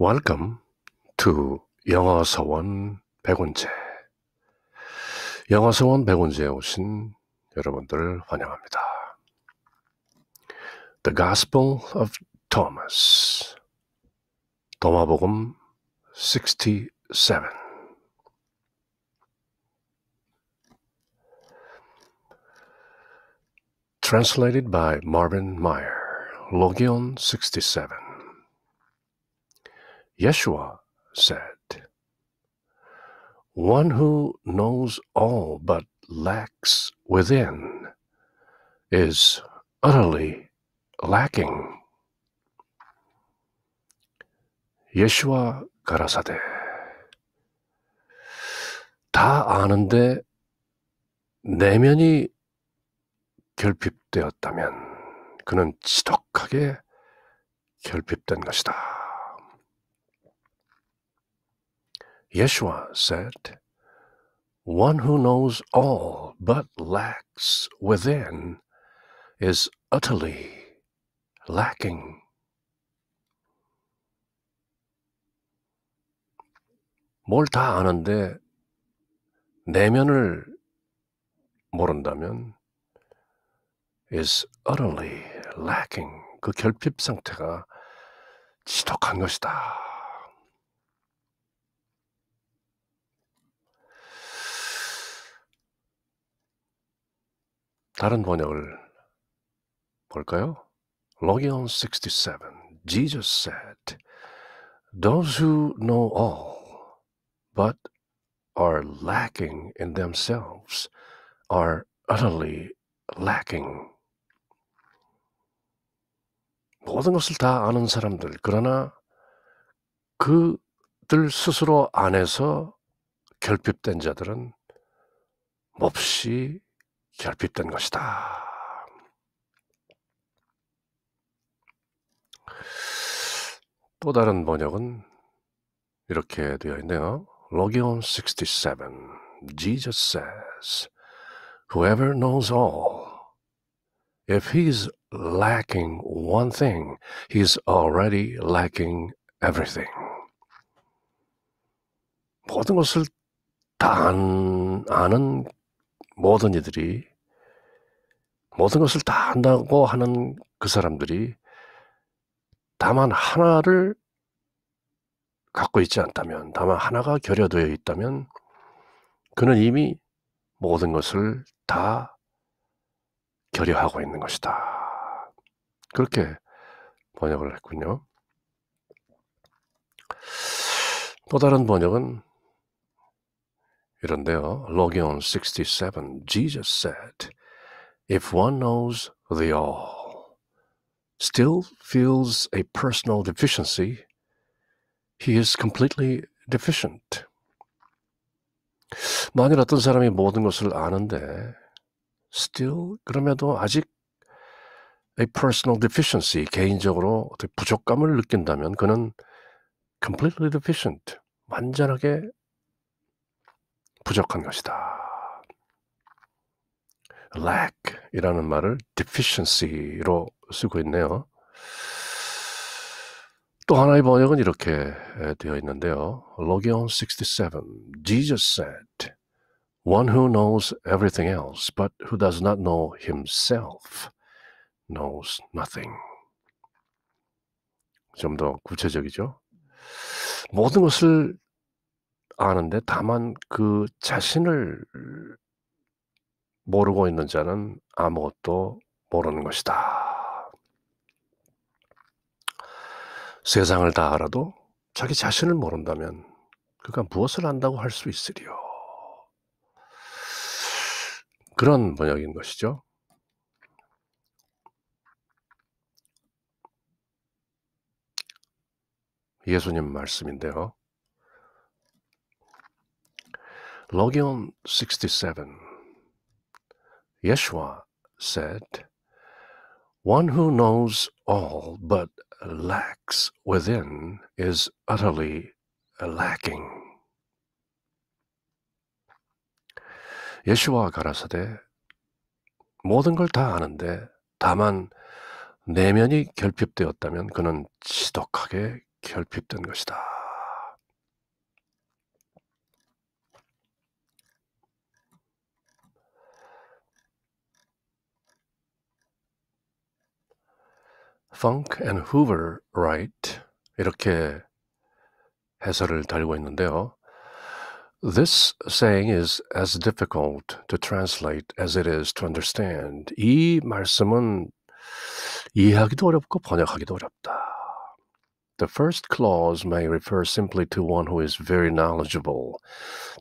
Welcome to 영어서원 백운제. 영어서원 백운제에 오신 여러분들을 환영합니다. The Gospel of Thomas. 도마복음 67. Translated by Marvin Meyer. Logion 67. Yeshua said, One who knows all but lacks within is utterly lacking. 예수와 가라사대. 다 아는데 내면이 결핍되었다면 그는 지독하게 결핍된 것이다. Yeshua said, One who knows all but lacks within is utterly lacking. 뭘 다 아는데 내면을 모른다면 is utterly lacking. 그 결핍 상태가 지독한 것이다. 다른 번역을 볼까요? Logion 67. Jesus said, Those who know all, but are lacking in themselves, are utterly lacking. 모든 것을 다 아는 사람들, 그러나 그들 스스로 안에서 결핍된 자들은 몹시 결핍된 것이다. 또 다른 번역은 이렇게 되어 있네요. 67 Jesus says, Whoever knows all, if he's lacking one thing, he's already lacking everything. 모든 것을 다 아는 모든 이들이 모든 것을 다 한다고 하는 그 사람들이 다만 하나를 갖고 있지 않다면, 다만 하나가 결여되어 있다면, 그는 이미 모든 것을 다 결여하고 있는 것이다. 그렇게 번역을 했군요. 또 다른 번역은 이런데요. Logion 67, Jesus said, If one knows the all, still feels a personal deficiency, he is completely deficient. 만일 어떤 사람이 모든 것을 아는데 still 그럼에도 아직 a personal deficiency 개인적으로 부족감을 느낀다면 그는 completely deficient 완전하게 부족한 것이다. lack이라는 말을 deficiency로 쓰고 있네요. 또 하나의 번역은 이렇게 되어 있는데요. Logion 67. Jesus said, One who knows everything else but who does not know himself knows nothing. 좀 더 구체적이죠. 모든 것을 아는데 다만 그 자신을 모르고 있는 자는 아무것도 모르는 것이다. 세상을 다 알아도 자기 자신을 모른다면 그가 무엇을 안다고 할 수 있으리요. 그런 번역인 것이죠. 예수님 말씀인데요. Logion 67 Yeshua said, One who knows all but lacks within is utterly lacking. 예수와 가라사대 모든 걸 다 아는데 다만 내면이 결핍되었다면 그는 지독하게 결핍된 것이다. Funk and Hoover Right 이렇게 해설을 달고 있는데요. This saying is as difficult to translate as it is to understand. 이 말씀은 이해하기도 어렵고 번역하기도 어렵다. The first clause may refer simply to one who is very knowledgeable.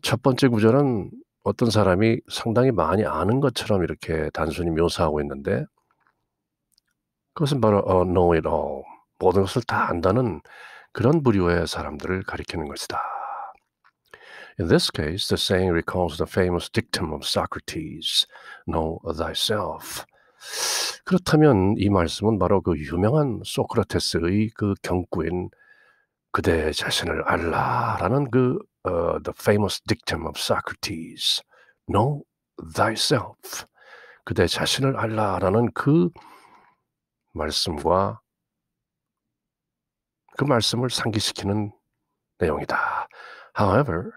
첫 번째 구절은 어떤 사람이 상당히 많이 아는 것처럼 이렇게 단순히 묘사하고 있는데 그것은 바로 어, know it all, 모든 것을 다 안다는 그런 부류의 사람들을 가리키는 것이다. In this case, the saying recalls the famous dictum of Socrates, know thyself. 그렇다면 이 말씀은 바로 그 유명한 소크라테스의 그 경구인 그대 자신을 알라라는 그 uh, the famous dictum of Socrates, know thyself. 그대 자신을 알라라는 그 말씀과 그 말씀을 상기시키는 내용이다. However,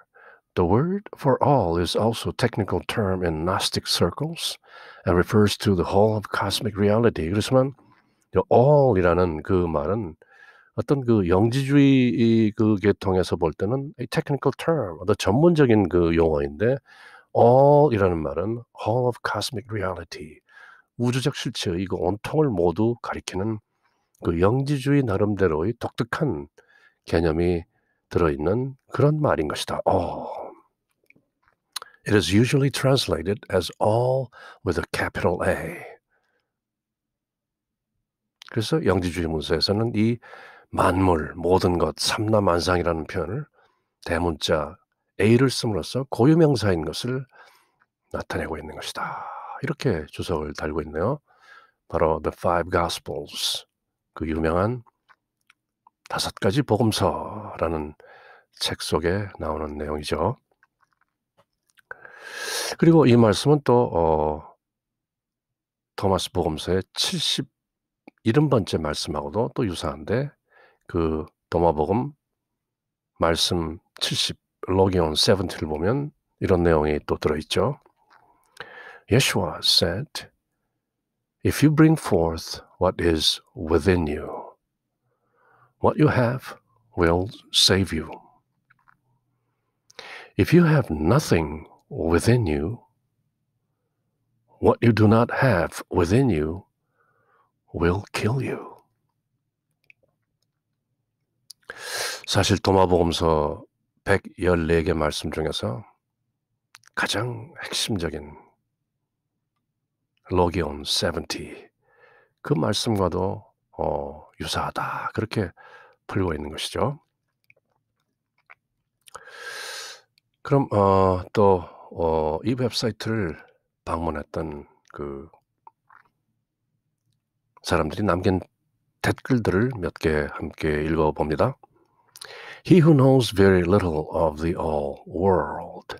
the word for all is also a technical term in Gnostic circles and refers to the whole of cosmic reality. 그렇지만 all이라는 그 말은 어떤 그 영지주의 그 계통에서 볼 때는 a technical term, 어떤 전문적인 그 용어인데 all이라는 말은 all of cosmic reality, 우주적 실체의 그 온통을 모두 가리키는 그 영지주의 나름대로의 독특한 개념이 들어있는 그런 말인 것이다. a 어. It is usually translated as all with a capital A. 그래서 영지주의 문서에서는 이 만물, 모든 것, 삼라만상이라는 표현을 대문자 A를 쓰므로써 고유명사인 것을 나타내고 있는 것이다. 이렇게 주석을 달고 있네요. 바로 The Five Gospels 그 유명한 다섯 가지 복음서라는 책 속에 나오는 내용이죠. 그리고 이 말씀은 또 어, 토마스 복음서의 71번째 말씀하고도 또 유사한데 그 도마복음 말씀 70 로기온 70을 보면 이런 내용이 또 들어있죠. Yeshua said, If you bring forth what is within you, what you have will save you. If you have nothing within you, what you do not have within you will kill you. 사실 도마복음서 114개 말씀 중에서 가장 핵심적인 로기온 70. 그 말씀과도 어, 유사하다. 그렇게 풀고 있는 것이죠. 그럼 어, 또이 어, 웹사이트를 방문했던 그 사람들이 남긴 댓글들을 몇 개 함께 읽어봅니다. He who knows very little of the all world,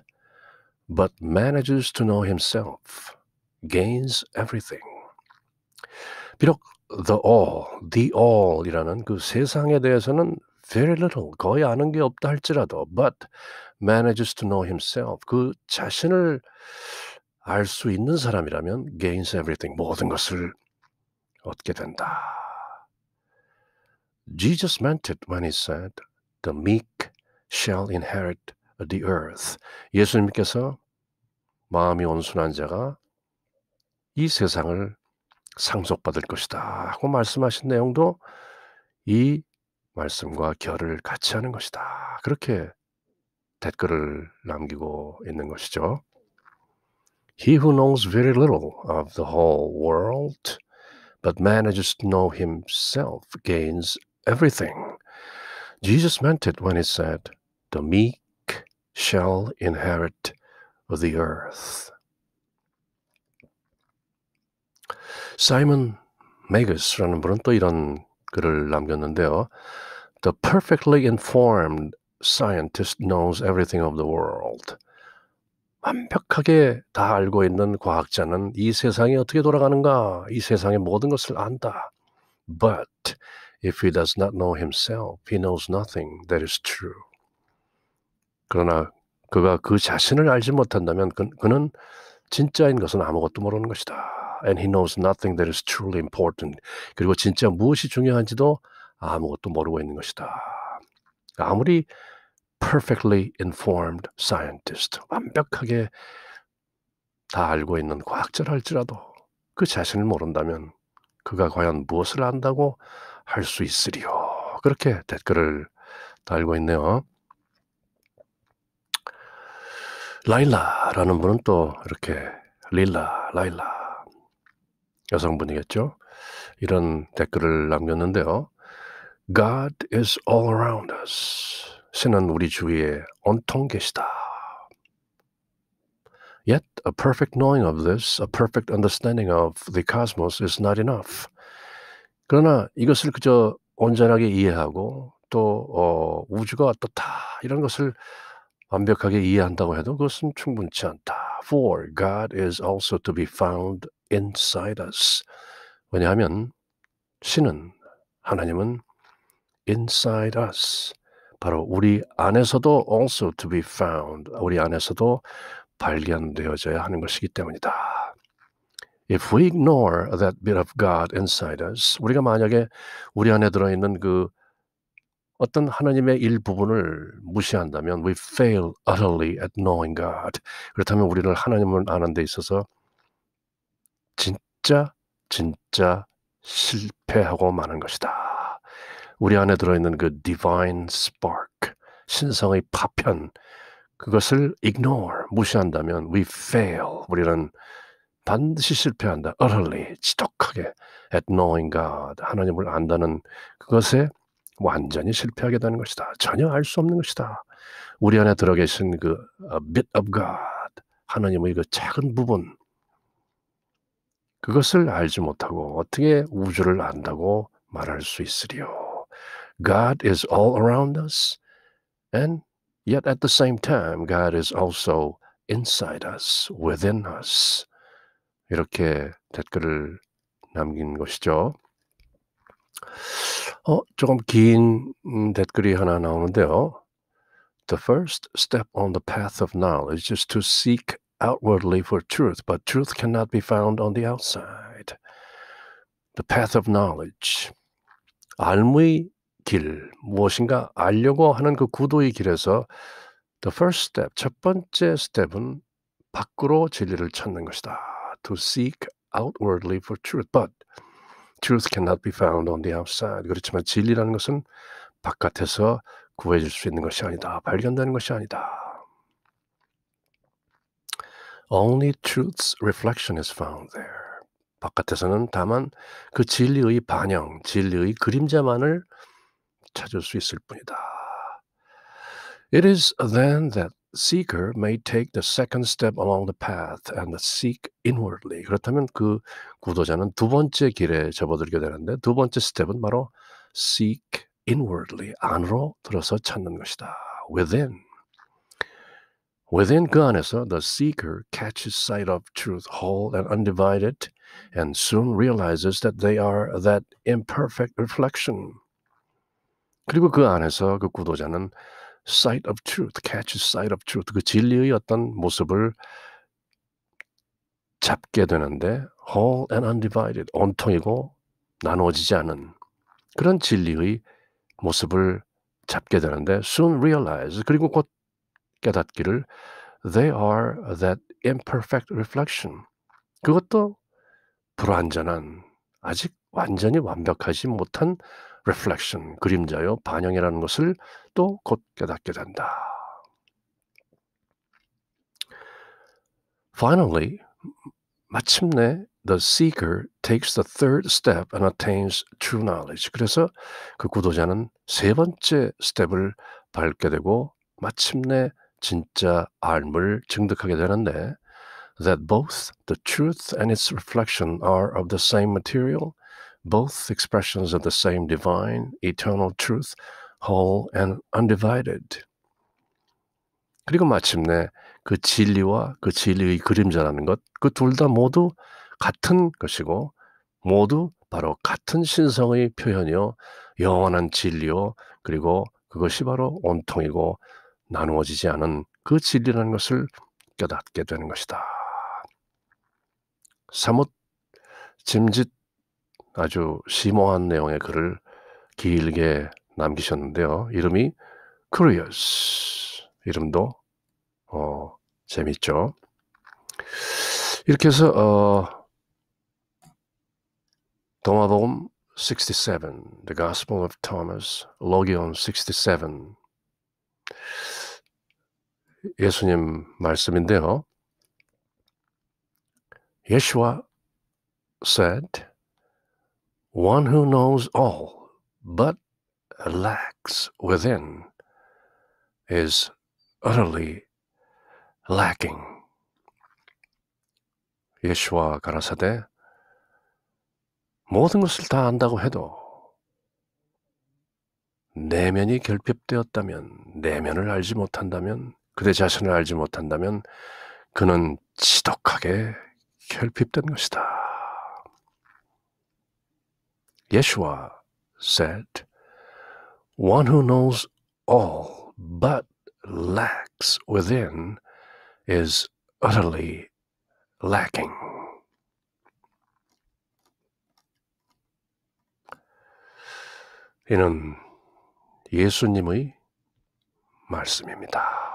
but manages to know himself. gains everything. 비록 the all, the all이라는 그 세상에 대해서는 very little, 거의 아는 게 없다 할지라도 but manages to know himself, 그 자신을 알 수 있는 사람이라면 gains everything, 모든 것을 얻게 된다. Jesus meant it when he said, the meek shall inherit the earth. 예수님께서 마음이 온순한 자가 이 세상을 상속받을 것이다. 하고 말씀하신 내용도 이 말씀과 결을 같이 하는 것이다. 그렇게 댓글을 남기고 있는 것이죠. He who knows very little of the whole world, but manages to know himself, gains everything. Jesus meant it when he said, The meek shall inherit the earth. 사이먼 메이거스라는 분은 또 이런 글을 남겼는데요. The perfectly informed scientist knows everything of the world. 완벽하게 다 알고 있는 과학자는 이 세상이 어떻게 돌아가는가, 이 세상의 모든 것을 안다. But if he does not know himself, he knows nothing that is true. 그러나 그가 그 자신을 알지 못한다면 그, 그는 진짜인 것은 아무것도 모르는 것이다. and he knows nothing that is truly important. 그리고 진짜 무엇이 중요한지도 아무것도 모르고 있는 것이다. 아무리 perfectly informed scientist, 완벽하게 다 알고 있는 과학자를 할지라도 그 자신을 모른다면 그가 과연 무엇을 안다고 할 수 있으리요. 그렇게 댓글을 달고 있네요. 라일라라는 분은 또 이렇게 릴라, 라일라 여성분이겠죠. 이런 댓글을 남겼는데요. God is all around us. 신은 우리 주위에 온통 계시다. Yet a perfect knowing of this, a perfect understanding of the cosmos is not enough. 그러나 이것을 그저 온전하게 이해하고 또 어, 우주가 어떻다 이런 것을 완벽하게 이해한다고 해도 그것은 충분치 않다. For God is also to be found inside us. 왜냐하면 신은 하나님은 inside us 바로 우리 안에서도 also to be found 우리 안에서도 발견되어져야 하는 것이기 때문이다. If we ignore that bit of God inside us, 우리가 만약에 우리 안에 들어있는 그 어떤 하나님의 일부분을 무시한다면 we fail utterly at knowing God. 그렇다면 우리는 하나님을 아는 데 있어서 진짜 진짜 실패하고 마는 것이다. 우리 안에 들어있는 그 divine spark, 신성의 파편, 그것을 ignore, 무시한다면 we fail, 우리는 반드시 실패한다. utterly, 지독하게 at knowing God, 하나님을 안다는 그것에 완전히 실패하게 되는 것이다. 전혀 알 수 없는 것이다. 우리 안에 들어계신 그 어, bit of God, 하나님의 그 작은 부분, 그것을 알지 못하고 어떻게 우주를 안다고 말할 수 있으리요. God is all around us and yet at the same time God is also inside us, within us. 이렇게 댓글을 남긴 것이죠. 어, 조금 긴 댓글이 하나 나오는데요. The first step on the path of knowledge is to seek outwardly for truth, but truth cannot be found on the outside. The path of knowledge. 알무의 길, 무엇인가 알려고 하는 그 구도의 길에서 the first step, 첫 번째 s t e p 은 밖으로 진리를 찾는 것이다. To seek outwardly for truth, but truth cannot be found on the outside. 그렇지만 진리라는 것은 바깥에서 구해질 수 있는 것이 아니다. 발견되는 것이 아니다. Only truth's reflection is found there. 바깥에서는 다만 그 진리의 반영, 진리의 그림자만을 찾을 수 있을 뿐이다. It is then that seeker may take the second step along the path and seek inwardly. 그렇다면 그 구도자는 두 번째 길에 접어들게 되는데 두 번째 스텝은 바로 seek inwardly 안으로 들어서 찾는 것이다. within. Within Ganesha, the seeker catches sight of truth whole and undivided and soon realizes that they are that imperfect reflection. 그리고 그 안에서 그 구도자는 sight of truth, catches sight of truth, 그 진리의 어떤 모습을 잡게 되는데 whole and undivided, 온통이고 나누어지지 않은 그런 진리의 모습을 잡게 되는데 soon realize, 그리고 곧 깨닫기를 they are that imperfect reflection. 그것도 불완전한 아직 완전히 완벽하지 못한 reflection 그림자요 반영이라는 것을 또 곧 깨닫게 된다. Finally, 마침내 the seeker takes the third step and attains true knowledge. 그래서 그 구도자는 세 번째 스텝을 밟게 되고 마침내 진짜 알물 증득하게 되는데 that both the truth and its reflection are of the same material, both expressions of the same divine, eternal truth, whole and undivided. 그리고 마침내 그 진리와 그 진리의 그림자라는 것, 그 둘 다 모두 같은 것이고, 모두 바로 같은 신성의 표현이요, 영원한 진리요, 그리고 그것이 바로 온통이고 나누어지지 않은 그 진리라는 것을 깨닫게 되는 것이다. 사뭇 짐짓 아주 심오한 내용의 글을 길게 남기셨는데요. 이름이 Curious. 이름도 어, 재밌죠. 이렇게 해서 어, 동화복음 67, The Gospel of Thomas, 로기온 67 예수님 말씀인데요. Yeshua said, One who knows all but lacks within is utterly lacking. 예수와 가라사대 모든 것을 다 안다고 해도 내면이 결핍되었다면 내면을 알지 못한다면 그대 자신을 알지 못한다면 그는 지독하게 결핍된 것이다. Yeshua said, One who knows all but lacks within is utterly lacking. 이는 예수님의 말씀입니다.